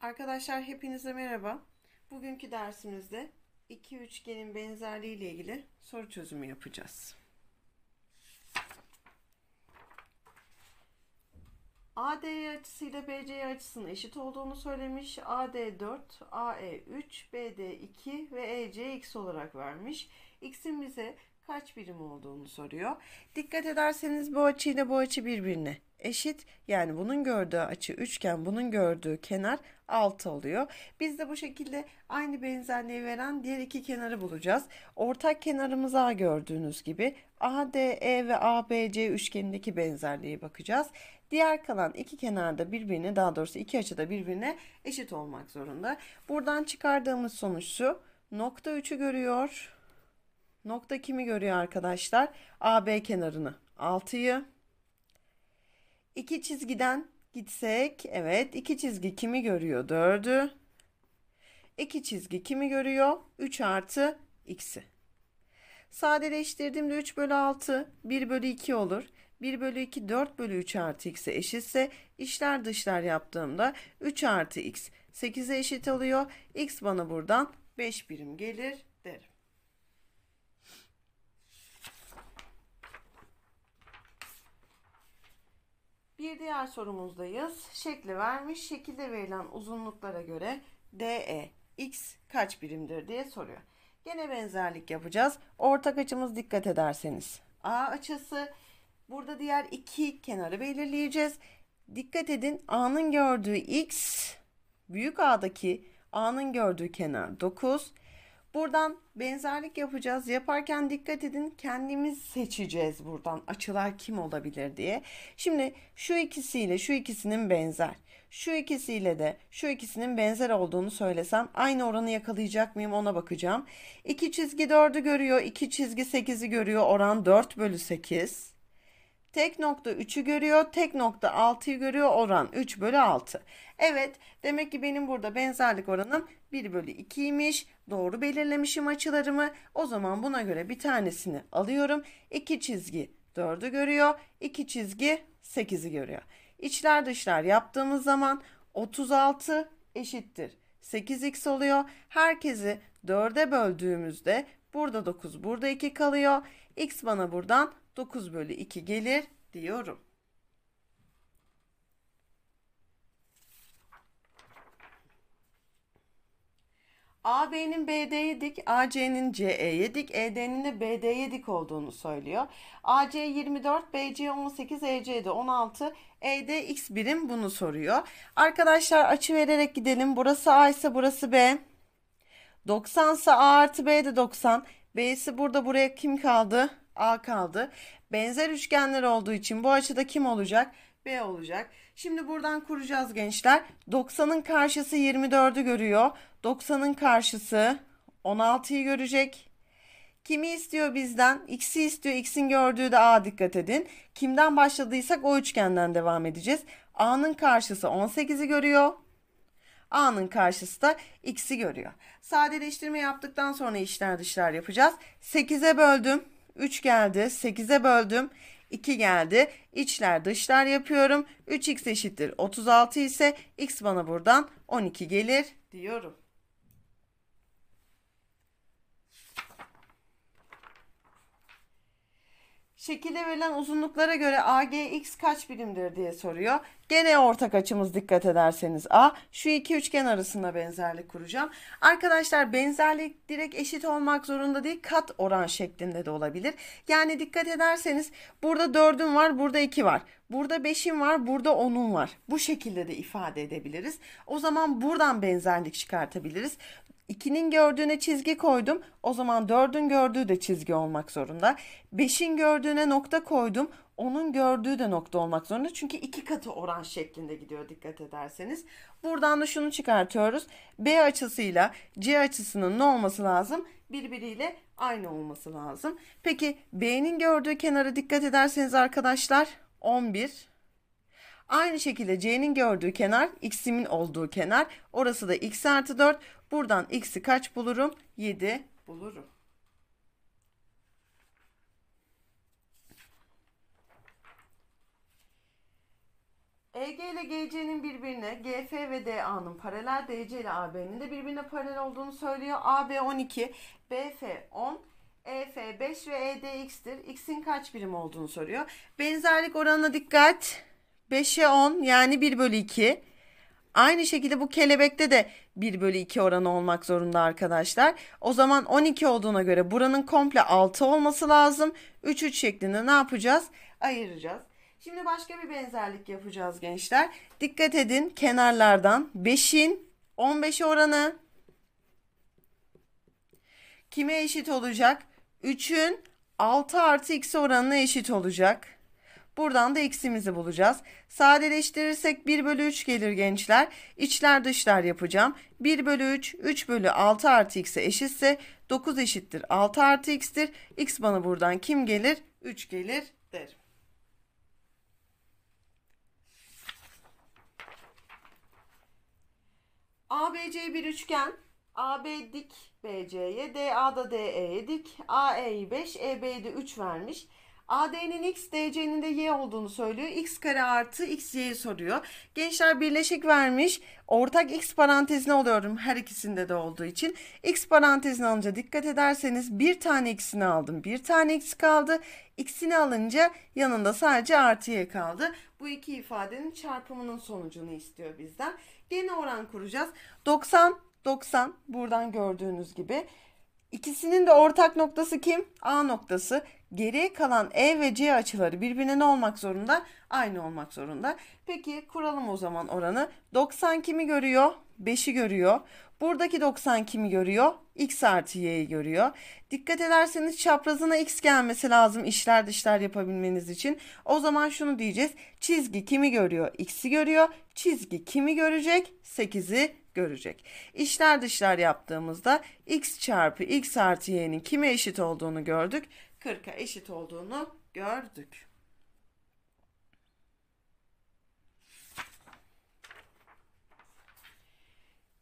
Arkadaşlar hepinize merhaba. Bugünkü dersimizde iki üçgenin benzerliği ile ilgili soru çözümü yapacağız. AD açısıyla BC açısının eşit olduğunu söylemiş. AD 4, AE 3, BD 2 ve EC x olarak vermiş. X'imize kaç birim olduğunu soruyor. Dikkat ederseniz bu açı ile bu açı birbirine eşit. Yani bunun gördüğü açı üçgen, bunun gördüğü kenar 6 oluyor. Biz de bu şekilde aynı benzerliği veren diğer iki kenarı bulacağız. Ortak kenarımız A gördüğünüz gibi ADE ve ABC üçgenindeki benzerliğe bakacağız. Diğer kalan iki kenarda birbirine daha doğrusu iki açı da birbirine eşit olmak zorunda. Buradan çıkardığımız sonuç şu. Nokta 3'ü görüyor. Nokta kimi görüyor arkadaşlar? AB kenarını 6'yı. 2 çizgiden gitsek evet iki çizgi kimi görüyor? 4'ü. İki çizgi kimi görüyor? 3 artı x'i. Sadeleştirdiğimde 3 bölü 6 1 bölü 2 olur. 1 bölü 2 4 bölü 3 artı x'e eşitse işler dışlar yaptığımda 3 artı x 8'e eşit oluyor. x bana buradan 5 birim gelir derim. Bir diğer sorumuzdayız. Şekli vermiş. Şekilde verilen uzunluklara göre DE x kaç birimdir diye soruyor. Gene benzerlik yapacağız. Ortak açımız dikkat ederseniz. A açısı. Burada diğer iki kenarı belirleyeceğiz. Dikkat edin A'nın gördüğü x büyük A'daki A'nın gördüğü kenar 9. Buradan benzerlik yapacağız. Yaparken dikkat edin kendimiz seçeceğiz buradan açılar kim olabilir diye. Şimdi şu ikisiyle şu ikisinin benzer. Şu ikisiyle de şu ikisinin benzer olduğunu söylesem aynı oranı yakalayacak mıyım ona bakacağım. İki çizgi 4'ü görüyor iki çizgi sekizi görüyor oran 4 bölü 8. Tek nokta 3'ü görüyor. Tek nokta 6'yı görüyor. Oran 3 bölü 6. Evet demek ki benim burada benzerlik oranım 1 bölü 2'ymiş. Doğru belirlemişim açılarımı. O zaman buna göre bir tanesini alıyorum. 2 çizgi 4'ü görüyor. 2 çizgi 8'i görüyor. İçler dışlar yaptığımız zaman 36 eşittir. 8x oluyor. Herkesi 4'e böldüğümüzde burada 9 burada 2 kalıyor. x bana buradan 9 bölü 2 gelir diyorum. AB'nin BD'ye dik, AC'nin CE'ye dik, ED'nin de BD'ye dik olduğunu söylüyor. AC 24, BC 18, EC de 16, ED x birim bunu soruyor. Arkadaşlar açı vererek gidelim. Burası A ise burası B. 90 ise A artı B de 90. B'si burada buraya kim kaldı? A kaldı. Benzer üçgenler olduğu için bu açıda kim olacak? B olacak. Şimdi buradan kuracağız gençler. 90'ın karşısı 24'ü görüyor. 90'ın karşısı 16'yı görecek. Kimi istiyor bizden? X'i istiyor. X'in gördüğü de A dikkat edin. Kimden başladıysak o üçgenden devam edeceğiz. A'nın karşısı 18'i görüyor. A'nın karşısı da X'i görüyor. Sadeleştirme yaptıktan sonra işler dışlar yapacağız. 8'e böldüm. 3 geldi. 8'e böldüm. 2 geldi. İçler dışlar yapıyorum. 3x eşittir 36 ise x bana buradan 12 gelir diyorum. Şekilde verilen uzunluklara göre AGX kaç birimdir diye soruyor. Gene ortak açımız dikkat ederseniz A. Şu iki üçgen arasında benzerlik kuracağım. Arkadaşlar benzerlik direkt eşit olmak zorunda değil kat oran şeklinde de olabilir. Yani dikkat ederseniz burada 4'üm var burada 2 var. Burada 5'im var burada 10'um var. Bu şekilde de ifade edebiliriz. O zaman buradan benzerlik çıkartabiliriz. 2'nin gördüğüne çizgi koydum. O zaman 4'ün gördüğü de çizgi olmak zorunda. 5'in gördüğüne nokta koydum. Onun gördüğü de nokta olmak zorunda. Çünkü iki katı oran şeklinde gidiyor dikkat ederseniz. Buradan da şunu çıkartıyoruz. B açısıyla C açısının ne olması lazım? Birbiriyle aynı olması lazım. Peki B'nin gördüğü kenara dikkat ederseniz arkadaşlar 11 Aynı şekilde C'nin gördüğü kenar X'imin olduğu kenar. Orası da X artı 4. Buradan X'i kaç bulurum? 7 bulurum. EG ile GC'nin birbirine, GF ve DA'nın paralel, DC ile AB'nin de birbirine paralel olduğunu söylüyor. AB 12, BF 10, EF 5 ve ED x'tir. X'in kaç birim olduğunu soruyor. Benzerlik oranına dikkat. 5'e 10 yani 1 bölü 2. Aynı şekilde bu kelebekte de 1 bölü 2 oranı olmak zorunda arkadaşlar. O zaman 12 olduğuna göre buranın komple 6 olması lazım. 3 3 şeklinde ne yapacağız? Ayıracağız. Şimdi başka bir benzerlik yapacağız gençler. Dikkat edin kenarlardan 5'in 15 oranı kime eşit olacak? 3'ün 6 artı x oranına eşit olacak. Buradan da eksimizi bulacağız. Sadeleştirirsek 1 bölü 3 gelir gençler. İçler dışlar yapacağım. 1 bölü 3, 3 bölü 6 artı x'e eşitse 9 eşittir 6 artı x'tir. X bana buradan kim gelir? 3 gelir derim. ABC bir üçgen. AB dik BC'ye, da DE'ye dik. AE'yi 5, EB'yi de 3 vermiş. AD'nin x, DC'nin de y olduğunu söylüyor. x kare artı x y'yi soruyor. Gençler birleşik vermiş. Ortak x parantezine alıyorum her ikisinde de olduğu için. x parantezini alınca dikkat ederseniz bir tane x'ini aldım. Bir tane x kaldı. x'ini alınca yanında sadece artı y kaldı. Bu iki ifadenin çarpımının sonucunu istiyor bizden. Gene oran kuracağız. 90 90 buradan gördüğünüz gibi. İkisinin de ortak noktası kim? A noktası. Geriye kalan E ve C açıları birbirine ne olmak zorunda? Aynı olmak zorunda. Peki kuralım o zaman oranı. 90 kimi görüyor? 5'i görüyor. Buradaki 90 kimi görüyor? X artı Y'yi görüyor. Dikkat ederseniz çaprazına X gelmesi lazım işler dışlar yapabilmeniz için. O zaman şunu diyeceğiz. Çizgi kimi görüyor? X'i görüyor. Çizgi kimi görecek? 8'i görecek. İşler dışlar yaptığımızda X çarpı X artı Y'nin kime eşit olduğunu gördük. 40'a eşit olduğunu gördük.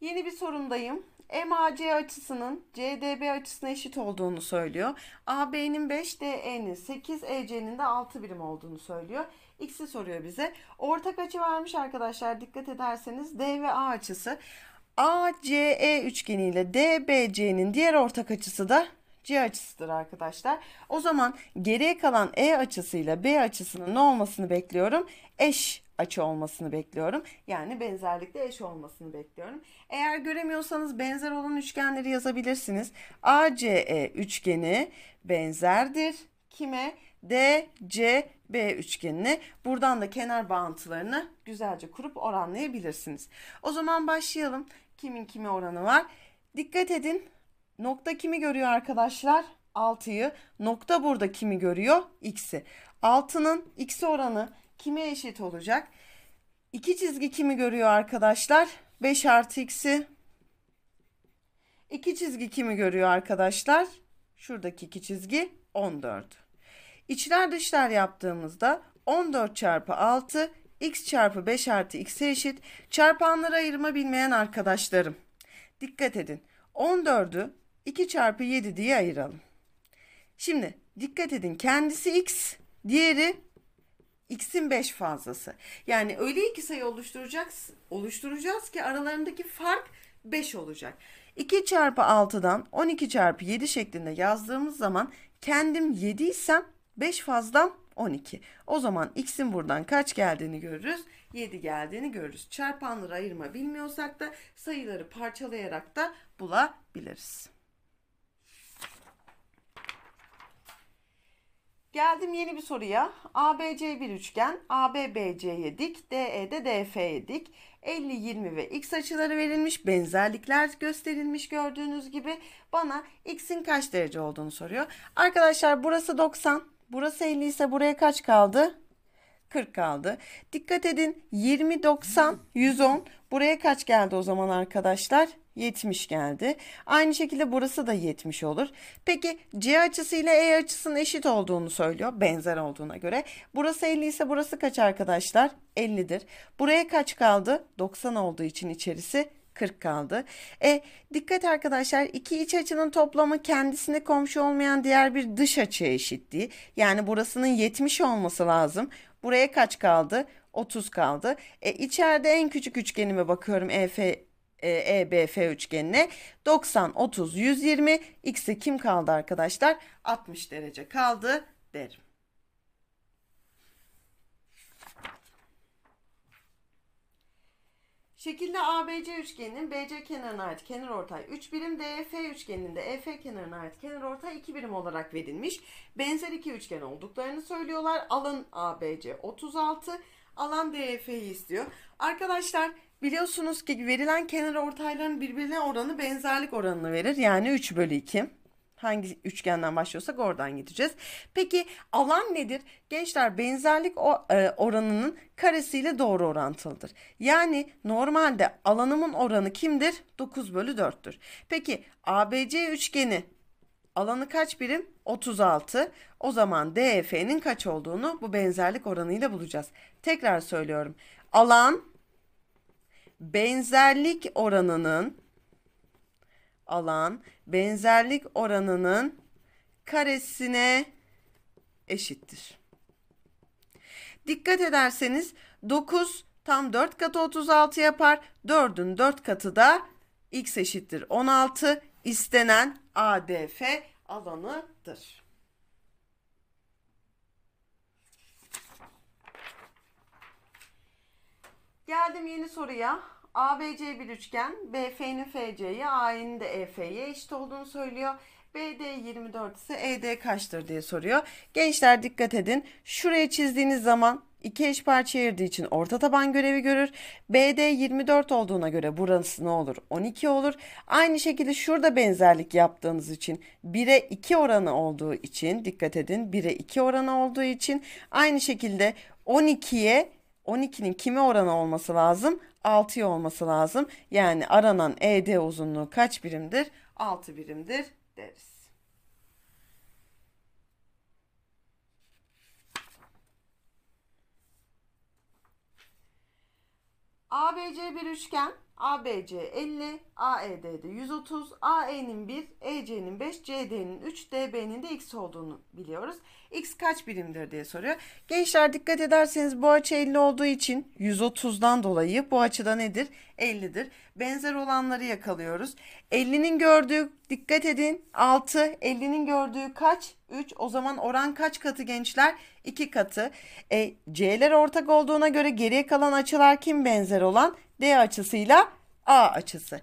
Yeni bir sorumdayım. MAC açısının CDB açısına eşit olduğunu söylüyor. AB'nin 5, DE'nin 8, EC'nin de 6 birim olduğunu söylüyor. X'i soruyor bize. Ortak açı vermiş arkadaşlar dikkat ederseniz D ve A açısı. ACE üçgeniyle DBC'nin diğer ortak açısı da C açısıdır arkadaşlar. O zaman geriye kalan E açısıyla B açısının ne olmasını bekliyorum? Eş açı olmasını bekliyorum. Yani benzerlikte eş olmasını bekliyorum. Eğer göremiyorsanız benzer olan üçgenleri yazabilirsiniz. ACE üçgeni benzerdir. Kime? DCB üçgenini. Buradan da kenar bağıntılarını güzelce kurup oranlayabilirsiniz. O zaman başlayalım. Kimin kime oranı var? Dikkat edin Nokta kimi görüyor arkadaşlar? 6'yı. Nokta burada kimi görüyor? X'i. 6'nın X oranı kime eşit olacak? İki çizgi kimi görüyor arkadaşlar? 5 artı X'i. İki çizgi kimi görüyor arkadaşlar? Şuradaki iki çizgi 14. İçler dışlar yaptığımızda 14 çarpı 6 x çarpı 5 artı x'e eşit çarpanları ayırma bilmeyen arkadaşlarım. Dikkat edin 14'ü 2 çarpı 7 diye ayıralım. Şimdi dikkat edin kendisi x diğeri x'in 5 fazlası. Yani öyle iki sayı oluşturacağız, oluşturacağız ki aralarındaki fark 5 olacak. 2 çarpı 6'dan 12 çarpı 7 şeklinde yazdığımız zaman kendim 7 isem 5 fazlam 12. O zaman x'in buradan kaç geldiğini görürüz? 7 geldiğini görürüz. Çarpanları ayırma bilmiyorsak da sayıları parçalayarak da bulabiliriz. Geldim yeni bir soruya. ABC bir üçgen. AB BC'ye dik, DE'de DF'ye dik. 50, 20 ve x açıları verilmiş. Benzerlikler gösterilmiş gördüğünüz gibi. Bana x'in kaç derece olduğunu soruyor. Arkadaşlar burası 90, burası 50 ise buraya kaç kaldı? 40 kaldı. Dikkat edin 20, 90, 110. Buraya kaç geldi o zaman arkadaşlar? 70 geldi. Aynı şekilde burası da 70 olur. Peki C açısı ile E açısının eşit olduğunu söylüyor. Benzer olduğuna göre. Burası 50 ise burası kaç arkadaşlar? 50'dir. Buraya kaç kaldı? 90 olduğu için içerisi 40 kaldı. E dikkat arkadaşlar iki iç açının toplamı kendisine komşu olmayan diğer bir dış açıya eşitliği. Yani burasının 70 olması lazım. Buraya kaç kaldı? 30 kaldı. E, içeride en küçük üçgenime bakıyorum EF, EBF e, üçgenine. 90, 30, 120. X'e kim kaldı arkadaşlar? 60 derece kaldı derim. Şekilde ABC üçgeninin BC kenarına ait kenar ortay 3 birim, DF üçgeninin de EF kenarına ait kenar ortay 2 birim olarak verilmiş. Benzer iki üçgen olduklarını söylüyorlar. Alan ABC 36, alan DF'yi istiyor. Arkadaşlar biliyorsunuz ki verilen kenar ortayların birbirine oranı benzerlik oranını verir. Yani 3 bölü 2. Hangi üçgenden başlıyorsak oradan gideceğiz. Peki alan nedir? Gençler benzerlik e, oranının karesiyle doğru orantılıdır. Yani normalde alanımın oranı kimdir? 9 bölü 4'tür. Peki ABC üçgeni Alanı kaç birim? 36. O zaman DEF'nin kaç olduğunu bu benzerlik oranıyla bulacağız. Tekrar söylüyorum. Alan benzerlik oranının alan benzerlik oranının karesine eşittir. Dikkat ederseniz 9 tam 4 katı 36 yapar. 4'ün 4 katı da x eşittir 16 istenen ADF alanıdır. Geldim yeni soruya. ABC bir üçgen, BF'nin FC'ye, AE'nin de EF'ye eşit olduğunu söylüyor. BD 24 ise ED kaçtır diye soruyor. Gençler dikkat edin. Şuraya çizdiğiniz zaman 2 eş parça ayırdığı için orta taban görevi görür. BD 24 olduğuna göre burası ne olur? 12 olur. Aynı şekilde şurada benzerlik yaptığınız için 1'e 2 oranı olduğu için dikkat edin 1'e 2 oranı olduğu için aynı şekilde 12'ye 12'nin kimi oranı olması lazım? 6'ya olması lazım. Yani aranan ED uzunluğu kaç birimdir? 6 birimdir deriz. ABC bir üçgen. ABC 50, AED'de 130, AE'nin 1, EC'nin 5, CD'nin 3, DB'nin de x olduğunu biliyoruz. X kaç birimdir diye soruyor. Gençler dikkat ederseniz bu açı 50 olduğu için 130'dan dolayı bu açıda nedir? 50'dir. Benzer olanları yakalıyoruz. 50'nin gördüğü dikkat edin 6, 50'nin gördüğü kaç? 3. O zaman oran kaç katı gençler? 2 katı. E, C'ler ortak olduğuna göre geriye kalan açılar kim benzer olan? D açısıyla A açısı.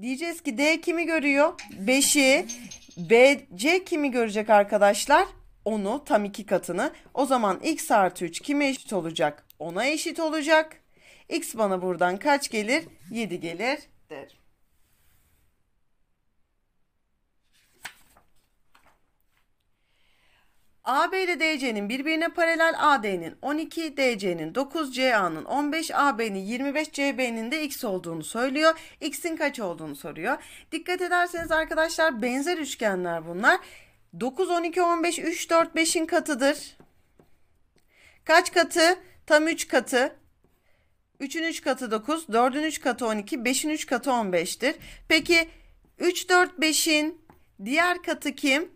Diyeceğiz ki D kimi görüyor? 5'i. BC kimi görecek arkadaşlar? Onu tam iki katını. O zaman x artı 3 kime eşit olacak? Ona eşit olacak. X bana buradan kaç gelir? 7 gelir derim. AB ile DC'nin birbirine paralel AD'nin 12, DC'nin 9, CA'nın 15, AB'nin 25, CB'nin de X olduğunu söylüyor. X'in kaç olduğunu soruyor. Dikkat ederseniz arkadaşlar benzer üçgenler bunlar. 9, 12, 15, 3, 4, 5'in katıdır. Kaç katı? Tam 3 katı. 3'ün 3 katı 9, 4'ün 3 katı 12, 5'in 3 katı 15'tir. Peki 3, 4, 5'in diğer katı kim?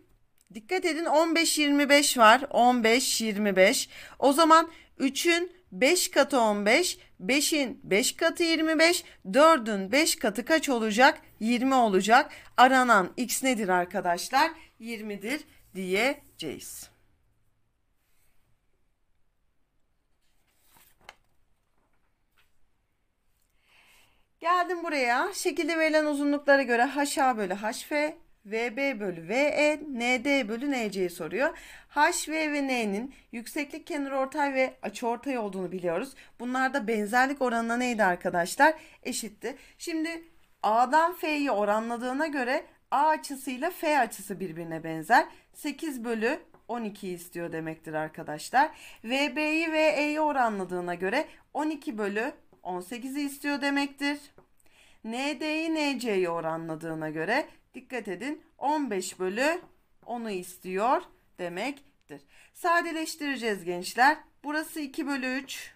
Dikkat edin 15-25 var. 15-25. O zaman 3'ün 5 katı 15, 5'in 5 katı 25, 4'ün 5 katı kaç olacak? 20 olacak. Aranan x nedir arkadaşlar? 20'dir diyeceğiz. Geldim buraya. Şekilde verilen uzunluklara göre haşa bölü hf VB bölü VE, ND bölü NC'yi soruyor. HV ve N'nin yükseklik kenar ortay ve açı ortay olduğunu biliyoruz. Bunlarda benzerlik oranına neydi arkadaşlar? Eşitti. Şimdi A'dan F'yi oranladığına göre A açısıyla F açısı birbirine benzer. 8 bölü 12 istiyor demektir arkadaşlar. VB'yi VE'yi oranladığına göre 12 bölü 18'i istiyor demektir. ND'yi NC'yi oranladığına göre Dikkat edin 15 bölü 10'u istiyor demektir. Sadeleştireceğiz gençler. Burası 2 bölü 3.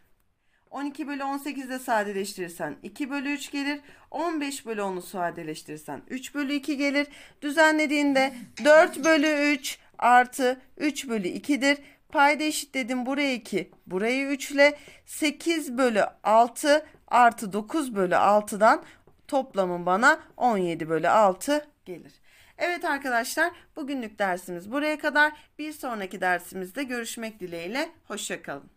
12 bölü 18 de sadeleştirirsen 2 bölü 3 gelir. 15 bölü 10'u sadeleştirirsen 3 bölü 2 gelir. Düzenlediğinde 4 bölü 3 artı 3 bölü 2'dir. Payda eşit dedim buraya 2, burayı 3 ile 8 bölü 6 artı 9 bölü 6'dan toplamın bana 17 bölü 6 gelir. Evet arkadaşlar bugünlük dersimiz buraya kadar. Bir sonraki dersimizde görüşmek dileğiyle. Hoşçakalın.